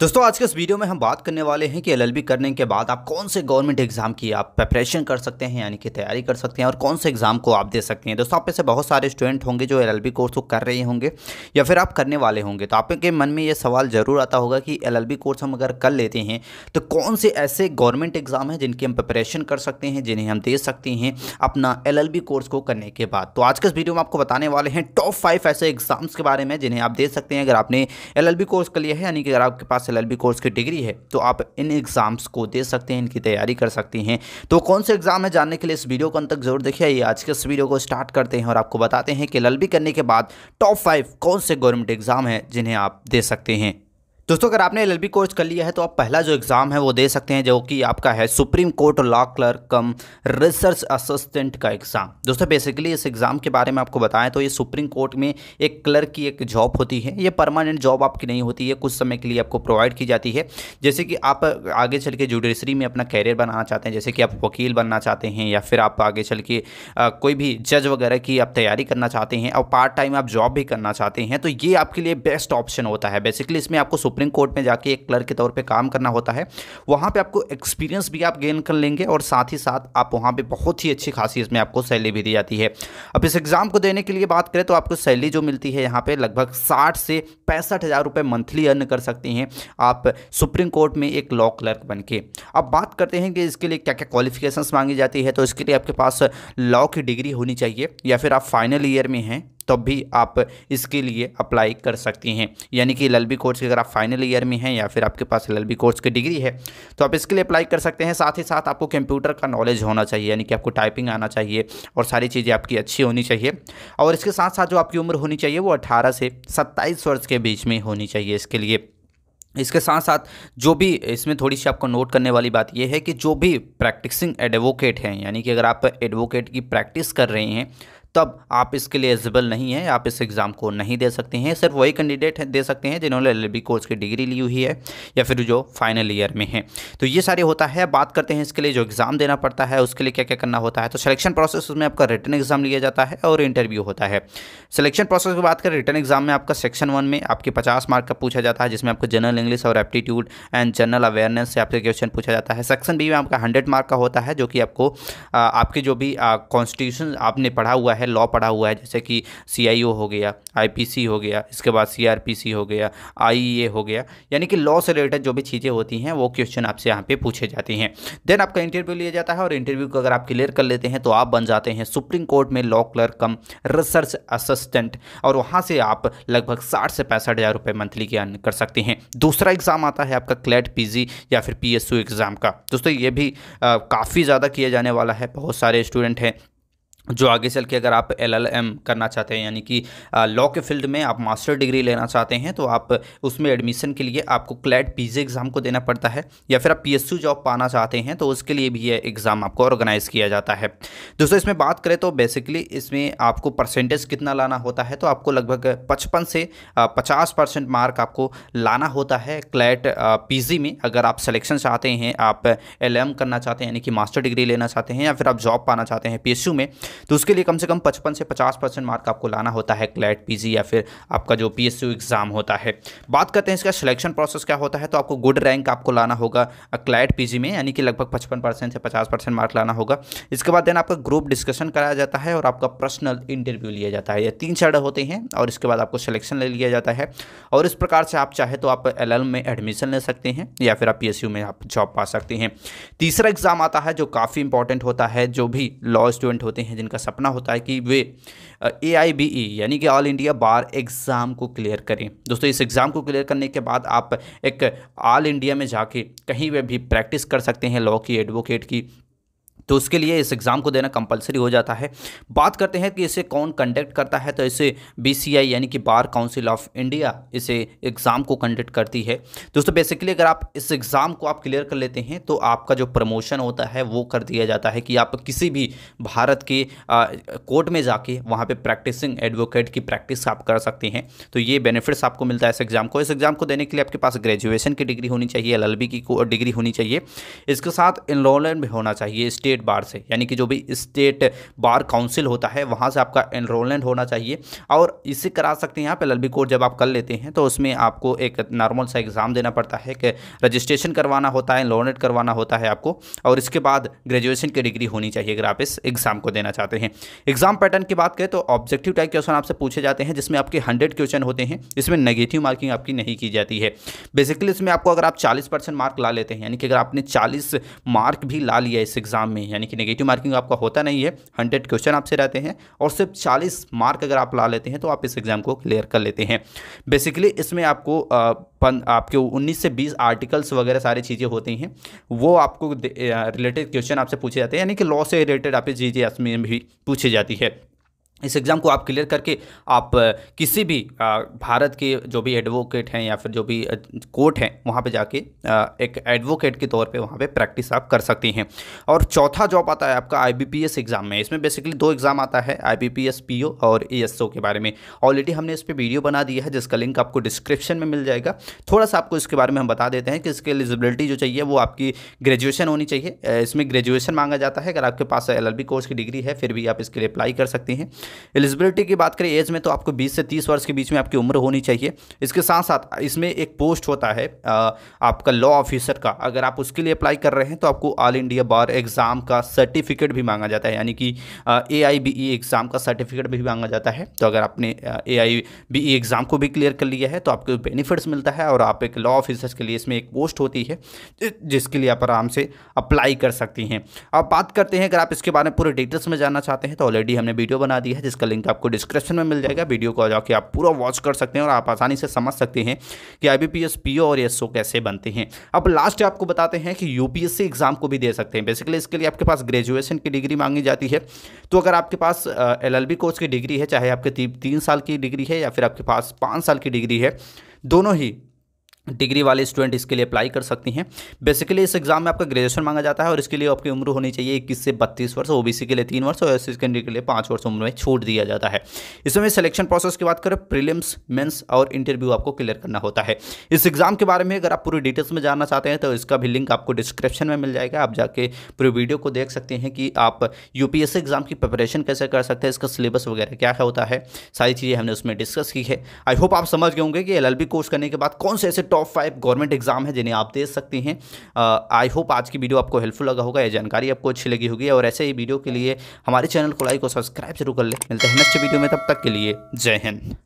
दोस्तों आज के इस वीडियो में हम बात करने वाले हैं कि एलएलबी करने के बाद आप कौन से गवर्नमेंट एग्जाम की आप प्रेपरेशन कर सकते हैं यानी कि तैयारी कर सकते हैं और कौन से एग्जाम को आप दे सकते हैं दोस्तों आप से बहुत सारे स्टूडेंट होंगे जो एलएलबी कोर्स को कर रहे होंगे या फिर आप करने वाले होंगे तो आपके मन में ये सवाल जरूर आता होगा कि एल कोर्स हम अगर कर लेते हैं तो कौन से ऐसे गवर्नमेंट एग्जाम हैं जिनकी हम प्रपरेशन कर सकते हैं जिन्हें हम दे सकते हैं अपना एल कोर्स को करने के बाद तो आज के इस वीडियो में आपको बताने वाले हैं टॉप फाइव ऐसे एग्जाम्स के बारे में जिन्हें आप दे सकते हैं अगर आपने एल कोर्स कर लिया है यानी कि अगर आपके पास पास एल कोर्स की डिग्री है तो आप इन एग्ज़ाम्स को दे सकते हैं इनकी तैयारी कर सकते हैं तो कौन से एग्ज़ाम है जानने के लिए इस वीडियो को अंत तक जरूर देखिए आज के इस वीडियो को स्टार्ट करते हैं और आपको बताते हैं कि एल करने के बाद टॉप फाइव कौन से गवर्नमेंट एग्ज़ाम हैं जिन्हें आप दे सकते हैं दोस्तों अगर आपने एल कोर्स कर लिया है तो आप पहला जो एग्ज़ाम है वो दे सकते हैं जो कि आपका है Supreme Court law clerk cum research assistant का एग्ज़ाम दोस्तों बेसिकली इस एग्ज़ाम के बारे में आपको बताएं तो ये सुप्रीम कोर्ट में एक क्लर्क की एक जॉब होती है ये परमानेंट जॉब आपकी नहीं होती है कुछ समय के लिए आपको प्रोवाइड की जाती है जैसे कि आप आगे चल के जुडिशरी में अपना कैरियर बनाना चाहते हैं जैसे कि आप वकील बनना चाहते हैं या फिर आप आगे चल के कोई भी जज वगैरह की आप तैयारी करना चाहते हैं और पार्ट टाइम आप जॉब भी करना चाहते हैं तो ये आपके लिए बेस्ट ऑप्शन होता है बेसिकली इसमें आपको सुप्रीम कोर्ट में जाके एक क्लर्क के तौर पर काम करना होता है वहाँ पर आपको एक्सपीरियंस भी आप गेन कर लेंगे और साथ ही साथ आप वहाँ पर बहुत ही अच्छी खासी इसमें आपको सैलरी भी दी जाती है अब इस एग्ज़ाम को देने के लिए बात करें तो आपको सैलरी जो मिलती है यहाँ पर लगभग साठ से पैंसठ हज़ार रुपये मंथली अर्न कर सकते हैं आप सुप्रीम कोर्ट में एक लॉ क्लर्क बन के अब बात करते हैं कि इसके लिए क्या क्या क्वालिफिकेशन मांगी जाती है तो इसके लिए आपके पास लॉ की डिग्री होनी चाहिए या फिर आप फाइनल ईयर में हैं तब भी आप इसके लिए अप्लाई कर सकती हैं यानी कि एल कोर्स के अगर आप फाइनल ईयर में हैं या फिर आपके पास एल कोर्स की डिग्री है तो आप इसके लिए अप्लाई कर सकते हैं साथ ही साथ आपको कंप्यूटर का नॉलेज होना चाहिए यानी कि आपको टाइपिंग आना चाहिए और सारी चीज़ें आपकी अच्छी होनी चाहिए और इसके साथ साथ जो आपकी उम्र होनी चाहिए वो अट्ठारह से सत्ताईस वर्ष के बीच में होनी चाहिए इसके लिए इसके साथ साथ जो भी इसमें थोड़ी सी आपको नोट करने वाली बात यह है कि जो भी प्रैक्टिसिंग एडवोकेट हैं यानी कि अगर आप एडवोकेट की प्रैक्टिस कर रहे हैं तब आप इसके लिए एलिजिबल नहीं है आप इस एग्ज़ाम को नहीं दे सकते हैं सिर्फ वही कैंडिडेट दे सकते हैं जिन्होंने एल कोर्स की डिग्री ली हुई है या फिर जो फाइनल ईयर में है तो ये सारे होता है बात करते हैं इसके लिए जो एग्ज़ाम देना पड़ता है उसके लिए क्या क्या करना होता है तो सिलेक्शन प्रोसेस उसमें आपका रिटर्न एग्ज़ाम लिया जाता है और इंटरव्यू होता है सिलेक्शन प्रोसेस की बात करें रिटर्न एग्ज़ाम में आपका सेक्शन वन में आपके पचास मार्क का पूछा जाता है जिसमें आपको जनरल इंग्लिश और एप्टीट्यूड एंड जनरल अवेयरनेस से आपके क्वेश्चन पूछा जाता है सेक्शन बी में आपका हंड्रेड मार्क का होता है जो कि आपको आपके जो भी कॉन्स्टिट्यूशन आपने पढ़ा हुआ है है लॉ पढ़ा हुआ है जैसे कि सी हो गया आई हो गया इसके बाद सी हो गया आई e हो गया यानी कि लॉ से रिलेटेड जो भी चीज़ें होती हैं वो क्वेश्चन आपसे यहाँ पे पूछे जाते हैं देन आपका इंटरव्यू लिया जाता है और इंटरव्यू को अगर आप क्लियर कर लेते हैं तो आप बन जाते हैं सुप्रीम कोर्ट में law clerk cum research assistant और वहाँ से आप लगभग साठ से पैंसठ हज़ार रुपये मंथली की अर्न कर सकते हैं दूसरा एग्ज़ाम आता है आपका क्लेट पी e या फिर पी एग्ज़ाम का दोस्तों ये भी काफ़ी ज़्यादा किया जाने वाला है बहुत सारे स्टूडेंट हैं जो आगे चल के अगर आप एल करना चाहते हैं यानी कि लॉ के फील्ड में आप मास्टर डिग्री लेना चाहते हैं तो आप उसमें एडमिशन के लिए आपको क्लैट पीजे एग्ज़ाम को देना पड़ता है या फिर आप पीएसयू जॉब पाना चाहते हैं तो उसके लिए भी ये एग्ज़ाम आपको ऑर्गेनाइज़ किया जाता है दोस्तों इसमें बात करें तो बेसिकली इसमें आपको परसेंटेज कितना लाना होता है तो आपको लगभग पचपन से पचास परसेंट मार्क आपको लाना होता है क्लैट पी में अगर आप सिलेक्शन चाहते हैं आप एल करना चाहते हैं यानी कि मास्टर डिग्री लेना चाहते हैं या फिर आप जॉब पाना चाहते हैं पी में तो उसके लिए कम से कम पचपन से पचास परसेंट मार्क आपको लाना होता है क्लैट पीजी या फिर आपका जो पी एग्ज़ाम होता है बात करते हैं इसका सिलेक्शन प्रोसेस क्या होता है तो आपको गुड रैंक आपको लाना होगा क्लैट पी में यानी कि लगभग पचपन परसेंट से पचास परसेंट मार्क लाना होगा इसके बाद देन आपका ग्रुप डिस्कशन कराया जाता है और आपका पर्सनल इंटरव्यू लिया जाता है ये तीन चरण होते हैं और इसके बाद आपको सिलेक्शन ले लिया जाता है और इस प्रकार से आप चाहे तो आप एल में एडमिशन ले सकते हैं या फिर आप पी में आप जॉब पा सकते हैं तीसरा एग्ज़ाम आता है जो काफ़ी इंपॉर्टेंट होता है जो भी लॉ स्टूडेंट होते हैं जिनका सपना होता है कि वे ए आई बी यानी कि ऑल इंडिया बार एग्ज़ाम को क्लियर करें दोस्तों इस एग्ज़ाम को क्लियर करने के बाद आप एक ऑल इंडिया में जाके कहीं वे भी प्रैक्टिस कर सकते हैं लॉ की एडवोकेट की तो उसके लिए इस एग्ज़ाम को देना कंपलसरी हो जाता है बात करते हैं कि इसे कौन कंडक्ट करता है तो इसे बी यानी कि बार काउंसिल ऑफ इंडिया इसे एग्ज़ाम को कंडक्ट करती है दोस्तों बेसिकली अगर आप इस एग्ज़ाम को आप क्लियर कर लेते हैं तो आपका जो प्रमोशन होता है वो कर दिया जाता है कि आप किसी भी भारत के कोर्ट में जाके वहाँ पर प्रैक्टिसिंग एडवोकेट की प्रैक्टिस आप कर सकते हैं तो ये बेनिफिट्स आपको मिलता है इस एग्ज़ाम को इस एग्ज़ाम को देने के लिए आपके पास ग्रेजुएशन की डिग्री होनी चाहिए एल की डिग्री होनी चाहिए इसके साथ इनरोलमेंट भी होना चाहिए स्टेट स्टेट बार से यानी कि जो भी स्टेट बार काउंसिल होता है वहाँ से आपका एनरोलमेंट होना चाहिए और इसे करा सकते हैं यहाँ पे एल कोर्स जब आप कर लेते हैं तो उसमें आपको एक नॉर्मल सा एग्ज़ाम देना पड़ता है कि रजिस्ट्रेशन करवाना होता है एनरोलमेंट करवाना होता है आपको और इसके बाद ग्रेजुएशन की डिग्री होनी चाहिए अगर आप इस एग्ज़ाम को देना चाहते हैं एग्ज़ाम पैटर्न की बात करें तो ऑब्जेक्टिव टाइप क्वेश्चन आपसे पूछे जाते हैं जिसमें आपके हंड्रेड क्वेश्चन होते हैं इसमें नेगेटिव मार्किंग आपकी नहीं की जाती है बेसिकली इसमें आपको अगर आप चालीस मार्क ला लेते हैं यानी कि अगर आपने चालीस मार्क भी ला लिया इस एग्ज़ाम में नहीं यानी कि नेगेटिव मार्किंग आपका होता नहीं है हंड्रेड क्वेश्चन आपसे रहते हैं और सिर्फ चालीस मार्क अगर आप ला लेते हैं तो आप इस एग्ज़ाम को क्लियर कर लेते हैं बेसिकली इसमें आपको पन, आपके उन्नीस से बीस आर्टिकल्स वगैरह सारी चीज़ें होती हैं वो आपको रिलेटेड क्वेश्चन आपसे पूछे जाते हैं यानी कि लॉ से रिलेटेड आपकी चीज़ें इसमें भी पूछी जाती है इस एग्ज़ाम को आप क्लियर करके आप किसी भी भारत के जो भी एडवोकेट हैं या फिर जो भी कोर्ट हैं वहाँ पे जाके एक एडवोकेट के तौर पे वहाँ पे प्रैक्टिस आप कर सकती हैं और चौथा जॉब आता है आपका आईबीपीएस एग्ज़ाम में इसमें बेसिकली दो एग्ज़ाम आता है आईबीपीएस पीओ और ईएसओ e के बारे में ऑलरेडी हमने इस पर वीडियो बना दिया है जिसका लिंक आपको डिस्क्रिप्शन में मिल जाएगा थोड़ा सा आपको इसके बारे में हम बता देते हैं कि इसकी एलिजिबिलिटी जो चाहिए वो आपकी ग्रेजुएशन होनी चाहिए इसमें ग्रेजुएशन मांगा जाता है अगर आपके पास एल कोर्स की डिग्री है फिर भी आप इसके लिए अप्लाई कर सकती हैं एलिजिबिलिटी की बात करें एज में तो आपको बीस से तीस वर्ष के बीच में आपकी उम्र होनी चाहिए इसके साथ साथ इसमें एक पोस्ट होता है आपका लॉ ऑफिसर का अगर आप उसके लिए अप्लाई कर रहे हैं तो आपको ऑल इंडिया बार एग्ज़ाम का सर्टिफिकेट भी मांगा जाता है यानी कि ए एग्ज़ाम e का सर्टिफिकेट भी मांगा जाता है तो अगर आपने ए आई एग्ज़ाम को भी क्लियर कर लिया है तो आपको बेनिफिट्स मिलता है और आप एक लॉ ऑफिसर के लिए इसमें एक पोस्ट होती है जिसके लिए आप आराम से अप्लाई कर सकती हैं अब बात करते हैं अगर आप इसके बारे में पूरे डिटेल्स में जानना चाहते हैं तो ऑलरेडी हमने वीडियो बना दी है जिसका लिंक आपको डिस्क्रिप्शन में मिल जाएगा वीडियो को जाके आप पूरा वॉच कर सकते हैं और आप आसानी से समझ सकते हैं कि आई बी और एस कैसे बनते हैं अब लास्ट आपको बताते हैं कि यू एग्ज़ाम को भी दे सकते हैं बेसिकली इसके लिए आपके पास ग्रेजुएशन की डिग्री मांगी जाती है तो अगर आपके पास एल कोर्स की डिग्री है चाहे आपके तीन साल की डिग्री है या फिर आपके पास पाँच साल की डिग्री है दोनों ही डिग्री वाले स्टूडेंट इसके लिए अप्लाई कर सकती हैं बेसिकली इस एग्जाम में आपका ग्रेजुएशन मांगा जाता है और इसके लिए आपकी उम्र होनी चाहिए इक्कीस से बत्तीस वर्ष ओबीसी के लिए तीन वर्ष और एस सी के लिए पाँच वर्ष उम्र में छूट दिया जाता है इसमें सिलेक्शन प्रोसेस की बात करें प्रीलिम्स मेंस और इंटरव्यू आपको क्लियर करना होता है इस एग्जाम के बारे में अगर आप पूरी डिटेल्स में जानना चाहते हैं तो इसका भी लिंक आपको डिस्क्रिप्शन में मिल जाएगा आप जाके पूरी वीडियो को देख सकते हैं कि आप यू एग्जाम की प्रिपरेशन कैसे कर सकते हैं इसका सिलेबस वगैरह क्या होता है सारी चीज़ें हमने उसमें डिस्कस की है आई होप आप समझ गए होंगे कि एल कोर्स करने के बाद कौन से ऐसे टॉप फाइव गवर्नमेंट एग्जाम है जिन्हें आप दे सकते हैं आई होप आज की वीडियो आपको हेल्पफुल लगा होगा यह जानकारी आपको अच्छी लगी होगी और ऐसे ही वीडियो के लिए हमारे चैनल को लाइक और सब्सक्राइब जरूर कर ले मिलते हैं नेक्स्ट वीडियो में तब तक के लिए जय हिंद